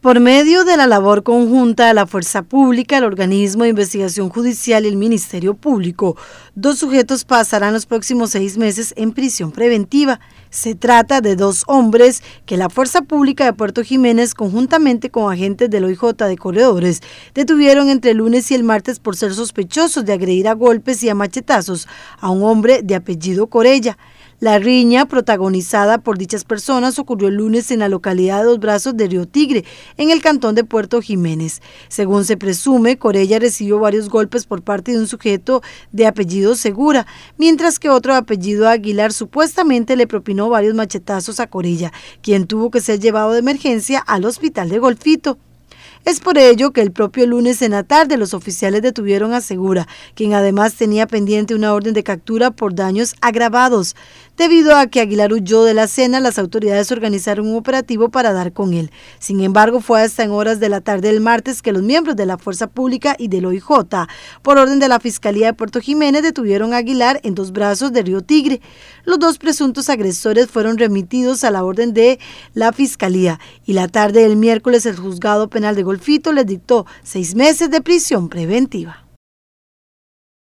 Por medio de la labor conjunta de la Fuerza Pública, el Organismo de Investigación Judicial y el Ministerio Público, dos sujetos pasarán los próximos seis meses en prisión preventiva. Se trata de dos hombres que la Fuerza Pública de Puerto Jiménez, conjuntamente con agentes del OIJ de Corredores, detuvieron entre el lunes y el martes por ser sospechosos de agredir a golpes y a machetazos a un hombre de apellido Corella. La riña protagonizada por dichas personas ocurrió el lunes en la localidad de Dos Brazos de Río Tigre, en el cantón de Puerto Jiménez. Según se presume, Corella recibió varios golpes por parte de un sujeto de apellido Segura, mientras que otro de apellido Aguilar supuestamente le propinó varios machetazos a Corella, quien tuvo que ser llevado de emergencia al hospital de Golfito. Es por ello que el propio lunes en la tarde los oficiales detuvieron a Segura, quien además tenía pendiente una orden de captura por daños agravados. Debido a que Aguilar huyó de la cena, las autoridades organizaron un operativo para dar con él. Sin embargo, fue hasta en horas de la tarde del martes que los miembros de la Fuerza Pública y del OIJ, por orden de la Fiscalía de Puerto Jiménez, detuvieron a Aguilar en dos brazos de Río Tigre. Los dos presuntos agresores fueron remitidos a la orden de la Fiscalía y la tarde del miércoles el juzgado penal de Golfito le dictó seis meses de prisión preventiva.